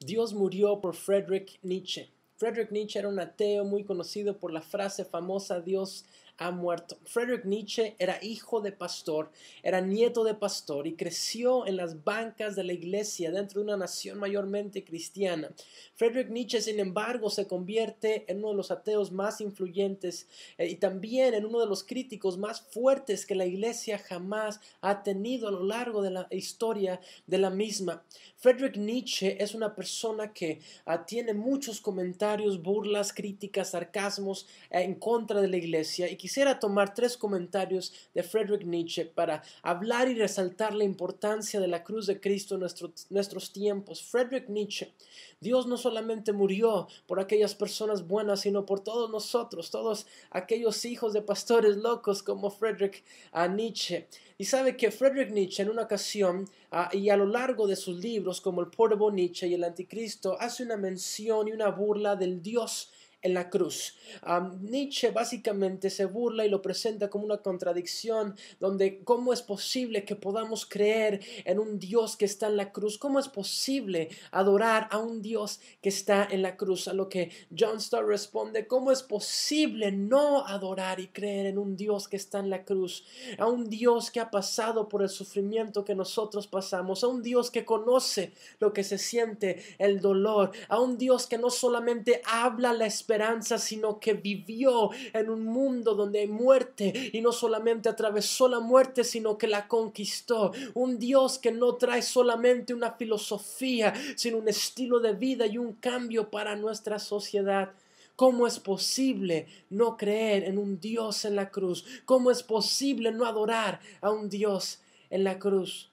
Dios murió por Friedrich Nietzsche. Friedrich Nietzsche era un ateo muy conocido por la frase famosa Dios ha muerto. Friedrich Nietzsche era hijo de pastor, era nieto de pastor y creció en las bancas de la iglesia dentro de una nación mayormente cristiana. Frederick Nietzsche, sin embargo, se convierte en uno de los ateos más influyentes eh, y también en uno de los críticos más fuertes que la iglesia jamás ha tenido a lo largo de la historia de la misma. Friedrich Nietzsche es una persona que ah, tiene muchos comentarios, burlas, críticas, sarcasmos eh, en contra de la iglesia y quisiera tomar tres comentarios de Friedrich Nietzsche para hablar y resaltar la importancia de la cruz de Cristo en nuestros tiempos. Friedrich Nietzsche, Dios no solamente murió por aquellas personas buenas, sino por todos nosotros, todos aquellos hijos de pastores locos como Friedrich ah, Nietzsche. Y sabe que Friedrich Nietzsche en una ocasión ah, y a lo largo de sus libros como el Portable Nietzsche y el Anticristo hace una mención y una burla del Dios en la cruz. Nietzsche básicamente se burla y lo presenta como una contradicción donde cómo es posible que podamos creer en un Dios que está en la cruz, cómo es posible adorar a un Dios que está en la cruz, a lo que John Starr responde, cómo es posible no adorar y creer en un Dios que está en la cruz, a un Dios que ha pasado por el sufrimiento que nosotros pasamos, a un Dios que conoce lo que se siente, el dolor, a un Dios que no solamente habla la sino que vivió en un mundo donde hay muerte y no solamente atravesó la muerte, sino que la conquistó. Un Dios que no trae solamente una filosofía, sino un estilo de vida y un cambio para nuestra sociedad. ¿Cómo es posible no creer en un Dios en la cruz? ¿Cómo es posible no adorar a un Dios en la cruz?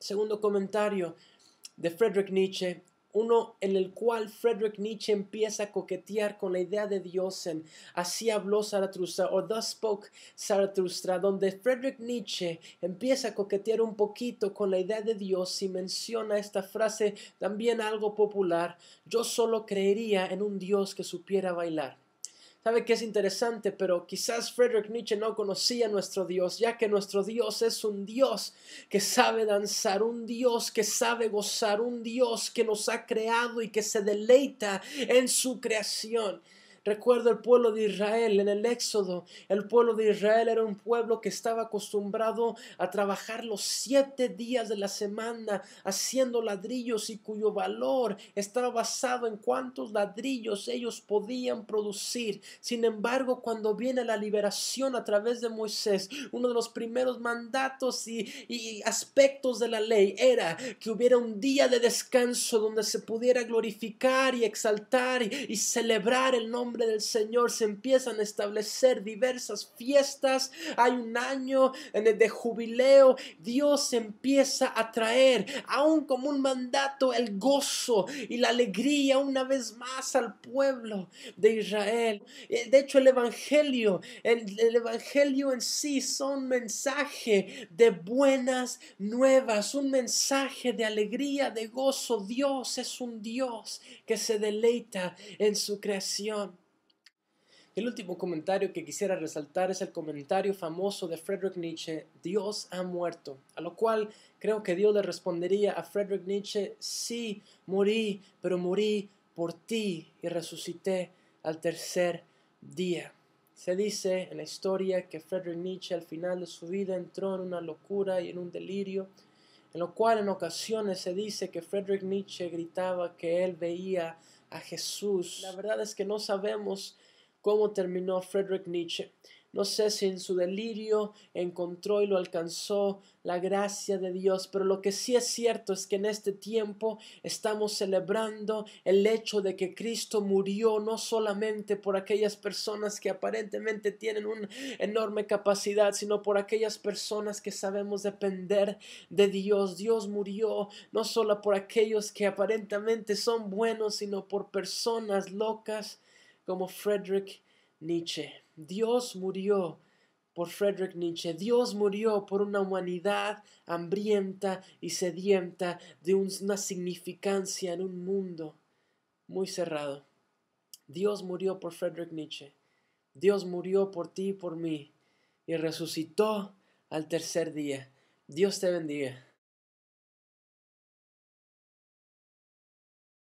Segundo comentario de Friedrich Nietzsche uno en el cual Frederick Nietzsche empieza a coquetear con la idea de Dios en Así habló Zarathustra o Thus spoke Zarathustra, donde Frederick Nietzsche empieza a coquetear un poquito con la idea de Dios y menciona esta frase también algo popular, yo solo creería en un Dios que supiera bailar sabe que es interesante, pero quizás Friedrich Nietzsche no conocía a nuestro Dios, ya que nuestro Dios es un Dios que sabe danzar, un Dios que sabe gozar, un Dios que nos ha creado y que se deleita en su creación. Recuerdo el pueblo de Israel en el Éxodo. El pueblo de Israel era un pueblo que estaba acostumbrado a trabajar los siete días de la semana haciendo ladrillos y cuyo valor estaba basado en cuántos ladrillos ellos podían producir. Sin embargo, cuando viene la liberación a través de Moisés, uno de los primeros mandatos y, aspectos de la ley era que hubiera un día de descanso donde se pudiera glorificar y exaltar y celebrar el nombre del Señor se empiezan a establecer diversas fiestas, hay un año de jubileo, Dios empieza a traer, aún como un mandato, el gozo y la alegría una vez más al pueblo de Israel. Eh, de hecho, el Evangelio, el Evangelio en sí son mensaje de buenas nuevas, un mensaje de alegría, de gozo. Dios es un Dios que se deleita en su creación. El último comentario que quisiera resaltar es el comentario famoso de Friedrich Nietzsche, Dios ha muerto, a lo cual creo que Dios le respondería a Friedrich Nietzsche, sí, morí, pero morí por ti y resucité al tercer día. Se dice en la historia que Friedrich Nietzsche al final de su vida entró en una locura y en un delirio, en lo cual en ocasiones se dice que Friedrich Nietzsche gritaba que él veía a Jesús. La verdad es que no sabemos cómo terminó Frederick Nietzsche. No sé si en su delirio encontró y lo alcanzó la gracia de Dios, pero lo que sí es cierto es que en este tiempo estamos celebrando el hecho de que Cristo murió no solamente por aquellas personas que aparentemente tienen una enorme capacidad, sino por aquellas personas que sabemos depender de Dios. Dios murió no solo por aquellos que aparentemente son buenos, sino por personas locas como Friedrich Nietzsche. Dios murió por Friedrich Nietzsche. Dios murió por una humanidad hambrienta y sedienta de una significancia en un mundo muy cerrado. Dios murió por Friedrich Nietzsche. Dios murió por ti y por mí y resucitó al tercer día. Dios te bendiga.